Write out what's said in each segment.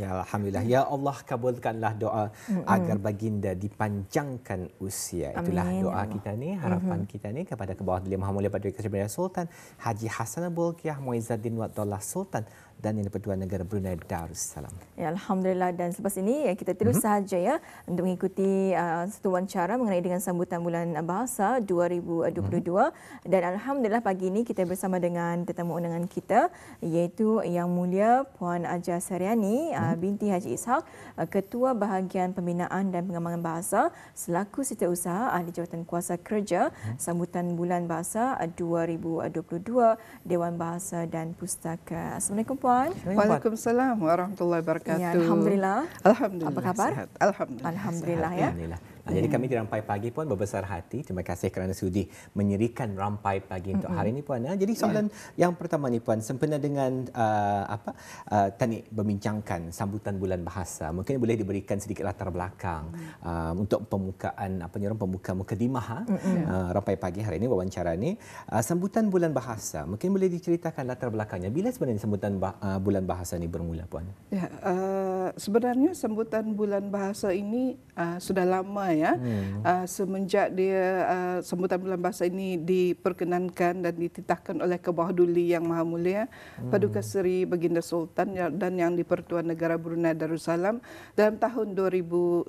Ya alhamdulillah. Hmm. Ya Allah kabulkanlah doa mm-hmm. agar baginda dipanjangkan usia. Itulah Amin. doa kita ni, hmm. harapan mm-hmm. kita ni kepada kebawah Beliau Maha Mulia Paduka Seri Sultan Haji Hasanah Bolkiah Muizzuddin Wadullah Sultan dan yang kedua negara Brunei Darussalam. Ya, alhamdulillah dan selepas ini eh, kita terus mm-hmm. sahaja ya untuk mengikuti uh, satu wawancara mengenai dengan sambutan bulan bahasa 2022 mm-hmm. dan alhamdulillah pagi ini kita bersama dengan tetamu undangan kita iaitu Yang Mulia Puan Aja Sariani mm-hmm. Uh, binti Haji Ishak uh, Ketua Bahagian Pembinaan dan Pengembangan Bahasa selaku setiausaha ahli jawatan kuasa kerja mm-hmm. sambutan bulan bahasa 2022 Dewan Bahasa dan Pustaka. Assalamualaikum Puan. Waalaikumsalam warahmatullahi wabarakatuh. Ya, Alhamdulillah. Alhamdulillah. Apa khabar? Sihat. Alhamdulillah. Alhamdulillah. Ya. Alhamdulillah. Yeah. Jadi hmm. kami di Rampai Pagi pun berbesar hati. Terima kasih kerana sudi menyerikan Rampai Pagi untuk hari hmm. ini Puan. Ah, jadi soalan yeah. yang pertama ni Puan, sempena dengan uh, apa uh, ah, Tani membincangkan sambutan bulan bahasa, mungkin boleh diberikan sedikit latar belakang uh, untuk pembukaan apa nyorong pembuka mukadimah mm-hmm. uh, Rampai Pagi hari ini wawancara ini uh, sambutan bulan bahasa. Mungkin boleh diceritakan latar belakangnya. Bila sebenarnya sambutan bah- uh, bulan bahasa ini bermula Puan? Ya, yeah, uh, sebenarnya sambutan bulan bahasa ini uh, sudah lama ya hmm. uh, semenjak dia uh, sambutan bulan bahasa ini diperkenankan dan dititahkan oleh Kebawah Duli yang maha mulia hmm. paduka seri baginda sultan ya, dan yang dipertuan negara Brunei Darussalam dalam tahun 2011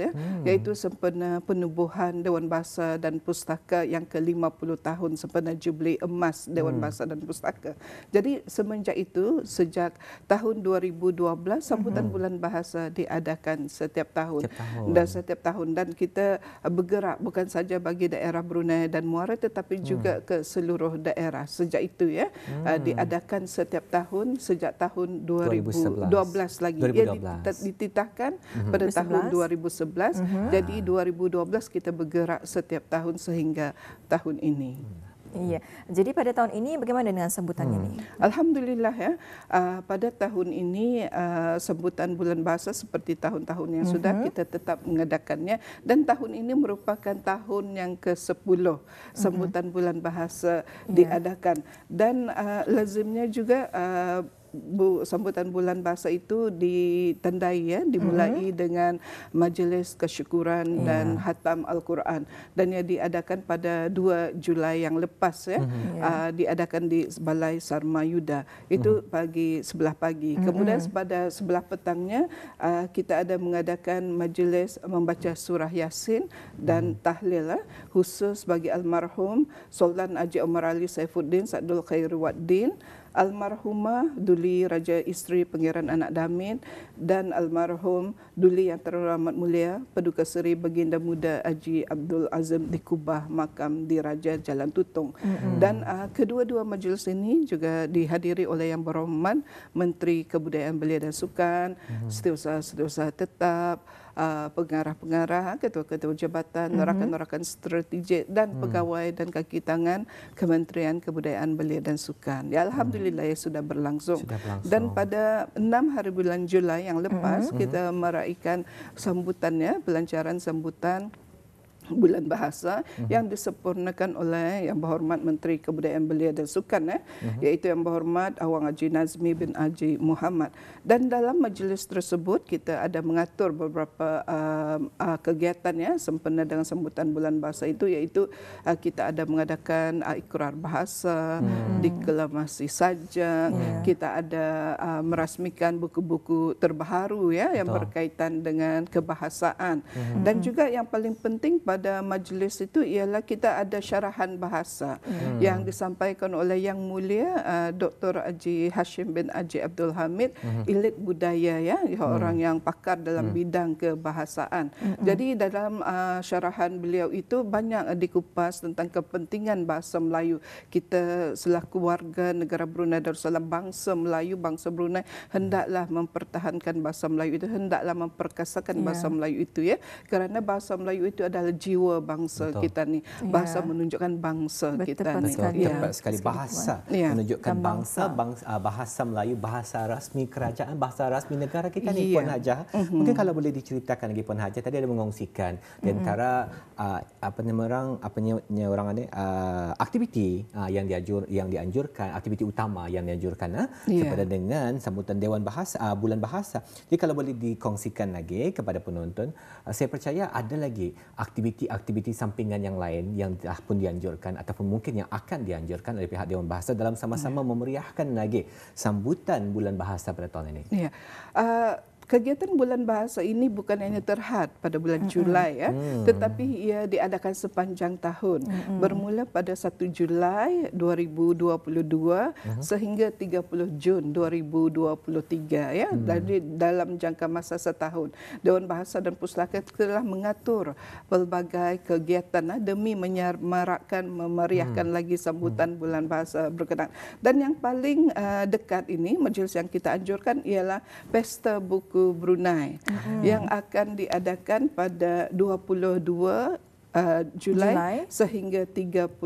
ya hmm. iaitu sempena penubuhan Dewan Bahasa dan Pustaka yang ke-50 tahun sempena jubli emas Dewan hmm. Bahasa dan Pustaka. Jadi semenjak itu sejak tahun 2012 sambutan hmm. bulan bahasa diadakan setiap tahun. setiap tahun dan setiap tahun dan kita uh, bergerak bukan saja bagi daerah Brunei dan Muara tetapi hmm. juga ke seluruh daerah. Sejak itu ya uh, hmm. diadakan setiap tahun sejak tahun 2011, 2012 lagi. 2012. Ya dititahkan hmm. pada 2011. tahun 2011. Hmm. Jadi 2012 kita bergerak setiap tahun sehingga tahun ini. Hmm. Iya. Jadi pada tahun ini bagaimana dengan sambutannya hmm. nih? Alhamdulillah ya. Uh, pada tahun ini uh, sambutan bulan bahasa seperti tahun-tahun yang uh-huh. sudah mhm. kita tetap mengadakannya dan tahun ini merupakan tahun yang ke-10 mhm. sambutan uh-huh. bulan bahasa yeah. diadakan dan uh, lazimnya juga uh, bu, sambutan bulan bahasa itu ditandai ya dimulai mm-hmm. dengan majelis kesyukuran yeah. dan hatam al-Quran dan yang diadakan pada 2 Julai yang lepas ya mm-hmm. yeah. uh, diadakan di Balai Sarma Yuda itu mm-hmm. pagi sebelah pagi mm-hmm. kemudian pada sebelah petangnya uh, kita ada mengadakan majelis membaca surah yasin dan mm-hmm. tahlil ya, khusus bagi almarhum Sultan Haji Omar Ali Saifuddin Sadul Khairuddin Uh, almarhumah Duli Raja Isteri Pengiran Anak Damit dan almarhum Duli Yang Terhormat Mulia Paduka Seri Baginda Muda Haji Abdul Azim di Kubah Makam di Raja Jalan Tutong. Mm-hmm. Dan uh, kedua-dua majlis ini juga dihadiri oleh Yang Berhormat Menteri Kebudayaan Belia dan Sukan, mm-hmm. setiausaha-setiausaha tetap, uh, pengarah-pengarah, ketua-ketua jabatan, mhm. norakan-norakan strategik dan hmm. pegawai dan kaki tangan Kementerian Kebudayaan Belia dan Sukan. Ya alhamdulillah hmm. ya sudah berlangsung. sudah berlangsung. Dan pada 6 hari bulan Julai yang lepas mm-hmm. kita hmm. meraihkan sambutannya, pelancaran sambutan bulan bahasa uh-huh. yang disempurnakan oleh yang berhormat Menteri Kebudayaan Belia dan Sukan eh uh-huh. iaitu yang berhormat Awang Haji Nazmi bin Haji Muhammad dan dalam majlis tersebut kita ada mengatur beberapa uh, uh, kegiatan ya sempena dengan sambutan bulan bahasa itu iaitu uh, kita ada mengadakan uh, ikrar bahasa uh-huh. Hmm. deklamasi sajak hmm. yeah. kita ada uh, merasmikan buku-buku terbaru ya yang Betul. berkaitan dengan kebahasaan uh-huh. dan juga yang paling penting kepada majlis itu ialah kita ada syarahan bahasa hmm. yang disampaikan oleh Yang Mulia uh, Dr. Haji Hashim bin Haji Abdul Hamid, hmm. elit budaya ya, ya hmm. orang yang pakar dalam hmm. bidang kebahasaan. Hmm. Jadi dalam uh, syarahan beliau itu banyak uh, dikupas tentang kepentingan bahasa Melayu. Kita selaku warga negara Brunei Darussalam, bangsa Melayu, bangsa Brunei hendaklah mempertahankan bahasa Melayu itu, hendaklah memperkasakan ya. bahasa yeah. Melayu itu ya. Kerana bahasa Melayu itu adalah jiwa bangsa Betul. kita ni. Ya. Bahasa ya. menunjukkan bangsa Betul kita ni. Sekali. Ya. Tepat sekali. Bahasa ya. menunjukkan bangsa. bangsa, ah, bahasa Melayu, bahasa rasmi kerajaan, bahasa rasmi negara kita ya. ni Puan Hajah. mm Mungkin kalau boleh diceritakan lagi Puan Hajah, tadi ada mengongsikan di mhm. antara mm apa nama orang, apa nama orang ini, ah, aktiviti yang, diajur, yang dianjurkan, aktiviti utama yang dianjurkan ya. kepada dengan sambutan Dewan Bahasa, Bulan Bahasa. Jadi kalau boleh dikongsikan lagi kepada penonton, saya percaya ada lagi aktiviti aktiviti-aktiviti sampingan yang lain yang telah pun dianjurkan ataupun mungkin yang akan dianjurkan oleh pihak Dewan Bahasa dalam sama-sama ya. memeriahkan lagi sambutan Bulan Bahasa pada tahun ini. Ya. Uh, kegiatan bulan bahasa ini bukan hanya terhad pada bulan mm -hmm. Julai ya, mm. tetapi ia diadakan sepanjang tahun. Mm -hmm. Bermula pada 1 Julai 2022 mm mm-hmm. ya, -hmm. sehingga 30 Jun 2023 ya. Jadi mm. dalam jangka masa setahun, Dewan Bahasa dan Pustaka telah mengatur pelbagai kegiatan ya, demi menyemarakkan memeriahkan mm. lagi sambutan mm. bulan bahasa berkenaan. Dan yang paling uh, dekat ini majlis yang kita anjurkan ialah pesta buku suku Brunei uh -huh. yang akan diadakan pada 22 uh, Julai, Julai sehingga 31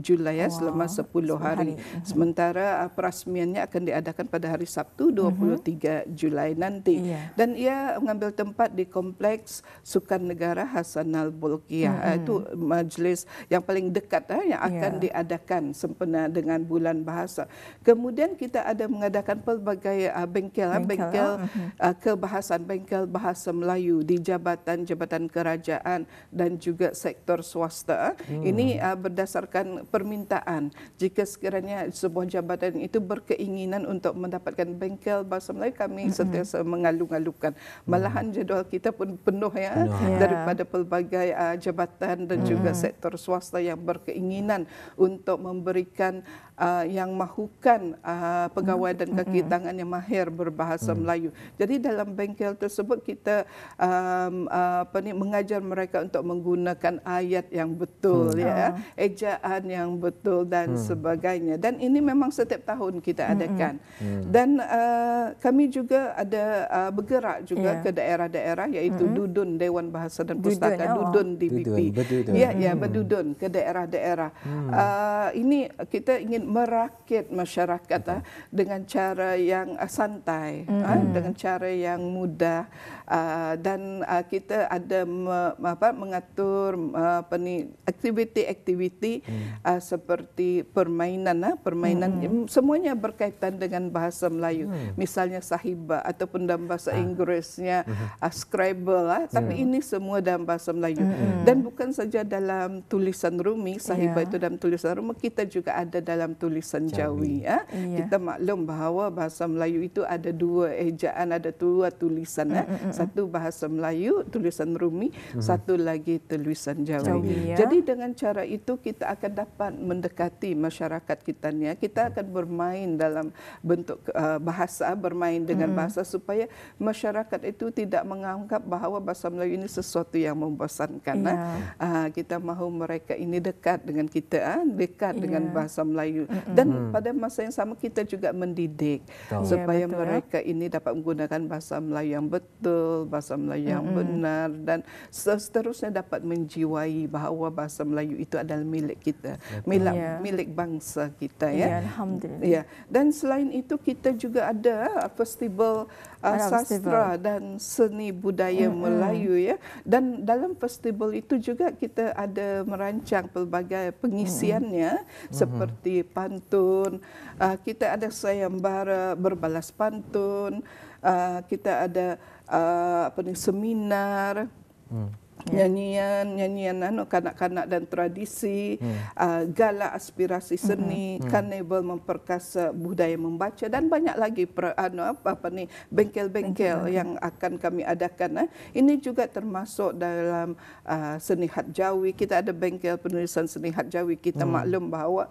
Julai ya, wow. selama 10 hari. hari. Mhm. Sementara uh, perasmiannya akan diadakan pada hari Sabtu 23 mhm. uh-huh. Julai nanti. Yeah. Dan ia mengambil tempat di Kompleks Sukan Negara Hasanal Bolkiah. Uh-huh. Itu majlis yang paling dekat ya, yang akan yeah. diadakan sempena dengan bulan bahasa. Kemudian kita ada mengadakan pelbagai uh, bengkel, uh, bengkel, bengkel uh-huh. uh, kebahasan, bengkel bahasa Melayu di jabatan-jabatan kerajaan dan juga sektor swasta hmm. ini uh, berdasarkan permintaan jika sekiranya sebuah jabatan itu berkeinginan untuk mendapatkan bengkel bahasa Melayu kami hmm. sentiasa mengalu-alukan hmm. malahan jadual kita pun penuh ya penuh. Ya. daripada pelbagai uh, jabatan dan hmm. juga sektor swasta yang berkeinginan untuk memberikan Uh, yang mahukan uh, pegawai dan hmm. kaki hmm. tangan yang mahir berbahasa hmm. Melayu. Jadi dalam bengkel tersebut kita um, uh, apa ni, mengajar mereka untuk menggunakan menggunakan ayat yang betul hmm. ya ah. ejaan yang betul dan hmm. sebagainya dan ini memang setiap tahun kita hmm, adakan hmm. hmm. dan uh, kami juga ada uh, bergerak juga yeah. ke daerah-daerah yaitu hmm. dudun dewan bahasa dan pustaka oh. dudun, dudun DPP dudun, berdudun. ya ya hmm. berdudun ke daerah-daerah hmm. uh, ini kita ingin merakit masyarakat hmm. uh, dengan cara yang uh, santai hmm. uh, dengan cara yang mudah uh, dan uh, kita ada me, apa mengatur perm, ah, apa ni aktiviti-aktiviti hmm. uh, seperti permainan lah permainan hmm. semuanya berkaitan dengan bahasa Melayu hmm. misalnya sahiba ataupun dalam bahasa ah. Inggerisnya uh, scribble lah tapi hmm. ini semua dalam bahasa Melayu hmm. dan bukan saja dalam tulisan Rumi sahiba yeah. itu dalam tulisan Rumi kita juga ada dalam tulisan Jawi, Jawi yeah. kita maklum bahawa bahasa Melayu itu ada dua ejaan ada dua tulisan uh. hmm. satu bahasa Melayu tulisan Rumi hmm. satu lagi tulisan warisan Jawi. Jawi ya. Jadi dengan cara itu kita akan dapat mendekati masyarakat kita ni. Ya. Kita akan bermain dalam bentuk uh, bahasa, bermain dengan hmm. bahasa supaya masyarakat itu tidak menganggap bahawa bahasa Melayu ini sesuatu yang membosankan. Yeah. Ya. Uh, kita mahu mereka ini dekat dengan kita, uh, dekat yeah. dengan bahasa Melayu. hmm Dan hmm. pada masa yang sama kita juga mendidik betul. supaya yeah, betul, mereka ya. ini dapat menggunakan bahasa Melayu yang betul, bahasa Melayu yang hmm benar dan seterusnya dapat men- menjiwai bahawa bahasa Melayu itu adalah milik kita, milik, yeah. milik bangsa kita. Ya, ya alhamdulillah. Yeah. Dan selain itu kita juga ada uh, festival uh, sastra dan seni budaya hmm Melayu. Ya, dan dalam festival itu juga kita ada merancang pelbagai pengisiannya hmm seperti pantun. Uh, kita ada sayembara berbalas pantun. Uh, kita ada uh, apa ni seminar. Mm. Yeah. Nyanyian, nyanyian anu kanak-kanak dan tradisi, yeah. Hmm. uh, gala aspirasi hmm, seni, hmm, karnival mm-hmm. memperkasa budaya membaca dan banyak lagi per, anu apa, apa ni bengkel-bengkel hmm yang akan kami adakan. Eh. Ini juga termasuk dalam uh, seni hat jawi. Kita ada bengkel penulisan seni hat jawi. Kita hmm maklum bahawa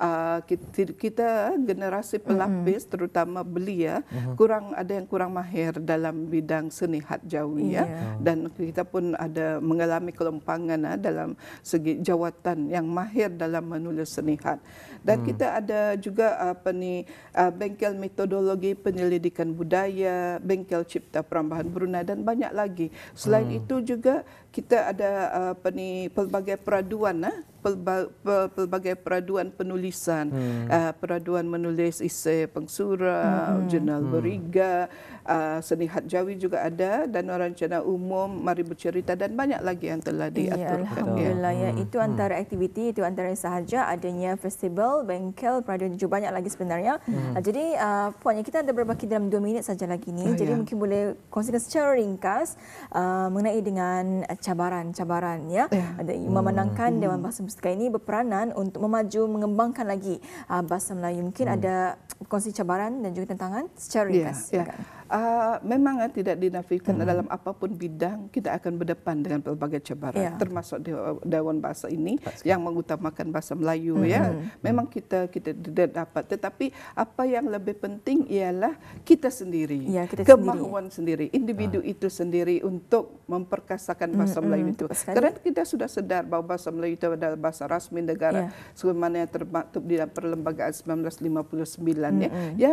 Uh, kita, kita generasi pelapis mm-hmm. terutama belia mm-hmm. kurang ada yang kurang mahir dalam bidang seni hat jawi yeah. ya dan kita pun ada mengalami kelompangan uh, dalam segi jawatan yang mahir dalam menulis senihat. Dan hmm. kita ada juga apa ni uh, bengkel metodologi penyelidikan budaya, bengkel cipta perambahan Brunei dan banyak lagi. Selain hmm. itu juga kita ada apa ni pelbagai peraduan uh, pelbagai peraduan penulisan hmm. uh, peraduan menulis isi pengsura hmm. jurnal hmm. beriga uh, seni hat jawi juga ada dan orang cina umum mari bercerita dan banyak lagi yang telah diaturkan. ya, alhamdulillah ya. Hmm. itu antara aktiviti itu antara sahaja adanya festival bengkel peraduan juga banyak lagi sebenarnya hmm. uh, jadi uh, puannya kita ada berbaki dalam dua minit saja lagi ni oh, jadi ya. mungkin boleh kongsikan secara ringkas uh, mengenai dengan cabaran-cabaran ya, ya. Ada, memenangkan hmm. dewan bahasa sekarang ini berperanan untuk memaju mengembangkan lagi ah, bahasa Melayu mungkin hmm. ada kongsi cabaran dan juga tentangan secara ringkas yeah, yeah. Uh, memang uh, tidak dinafikan mm. dalam apapun bidang kita akan berdepan dengan pelbagai cabaran, yeah. termasuk dewan bahasa ini That's yang mengutamakan bahasa Melayu. Mm. Ya, hmm. memang mm. kita kita tidak dapat. Tetapi apa yang lebih penting ialah kita sendiri, yeah, kita kemahuan sendiri, sendiri individu uh. itu sendiri untuk memperkasakan bahasa mm. Melayu itu. Mm. Karena kita sudah sedar bahawa bahasa Melayu itu adalah bahasa rasmi negara, yeah. sebagaimana yang termaktub di dalam perlembagaan 1959. Mm. Ya, mm. ya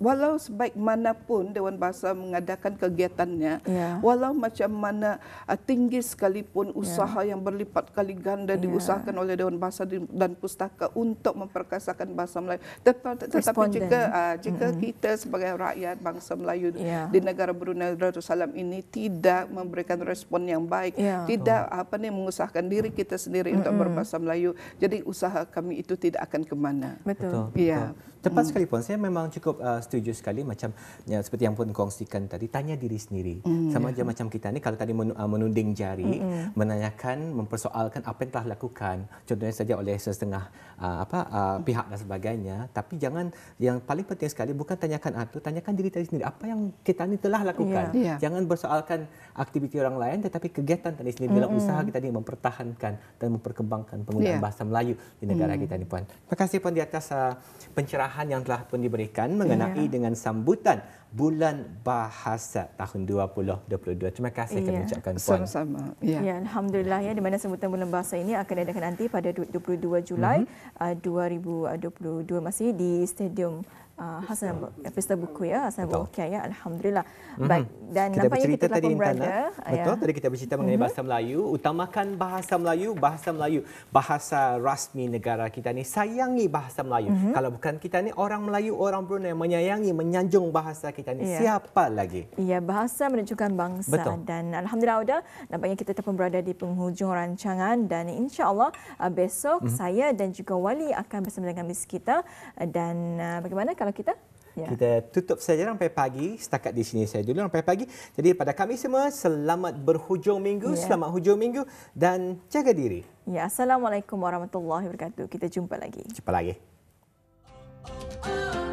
walau sebaik mana pun Dewan Bahasa mengadakan kegiatannya, yeah. walau macam mana uh, tinggi sekalipun ya. usaha yeah. yang berlipat kali ganda yeah. diusahakan oleh Dewan Bahasa dan Pustaka untuk memperkasakan bahasa Melayu, tetap, tetapi jika uh, jika mm-hmm. kita sebagai rakyat bangsa Melayu yeah. di negara Brunei Darussalam ini tidak memberikan respon yang baik, yeah. tidak oh. apa nih mengusahakan diri kita sendiri mm-hmm. untuk berbahasa Melayu, jadi usaha kami itu tidak akan kemana. Betul. Iya. Yeah tepat mm. sekali pun saya memang cukup uh, setuju sekali macam ya, seperti yang pun kongsikan tadi tanya diri sendiri mm. sama yeah. aja macam kita ni kalau tadi uh, menuding jari mm. menanyakan mempersoalkan apa yang telah lakukan contohnya saja oleh setengah uh, apa uh, pihak dan sebagainya tapi jangan yang paling penting sekali bukan tanyakan itu tanyakan diri tadi sendiri apa yang kita ni telah lakukan yeah. Yeah. jangan bersoalkan aktiviti orang lain tetapi kegiatan tadi sendiri dalam hmm, hmm. usaha kita ni mempertahankan dan memperkembangkan penggunaan yeah. bahasa Melayu di negara mm. kita ni puan terima kasih puan di atas uh, pencerahan arahan yang telah pun diberikan mengenai ya. dengan sambutan Bulan Bahasa tahun 2022. Terima kasih ya, kami ya. ucapkan puan. Sama-sama. Ya. ya, alhamdulillah ya di mana sambutan Bulan Bahasa ini akan diadakan nanti pada 22 Julai mm-hmm. 2022 uh, masih di Stadium uh, Hasan Festival Buku ya Hasan Buku okay, ya Alhamdulillah mm-hmm. baik dan kita bercerita kita tadi Intana eh? ah, betul ya. tadi kita bercerita mengenai mm-hmm. bahasa Melayu utamakan bahasa Melayu bahasa Melayu bahasa rasmi negara kita ni sayangi bahasa Melayu mm-hmm. kalau bukan kita ni orang Melayu orang Brunei menyayangi menyanjung bahasa kita ni yeah. siapa lagi ya bahasa menunjukkan bangsa betul. dan Alhamdulillah Uda nampaknya kita telah berada di penghujung rancangan dan Insya Allah ah, besok mm-hmm. saya dan juga Wali akan bersama dengan Miss kita dan ah, bagaimana kalau kalau kita ya. kita tutup saja sampai pagi setakat di sini saya dulu sampai pagi jadi pada kami semua selamat berhujung minggu ya. selamat hujung minggu dan jaga diri ya assalamualaikum warahmatullahi wabarakatuh kita jumpa lagi jumpa lagi oh, oh.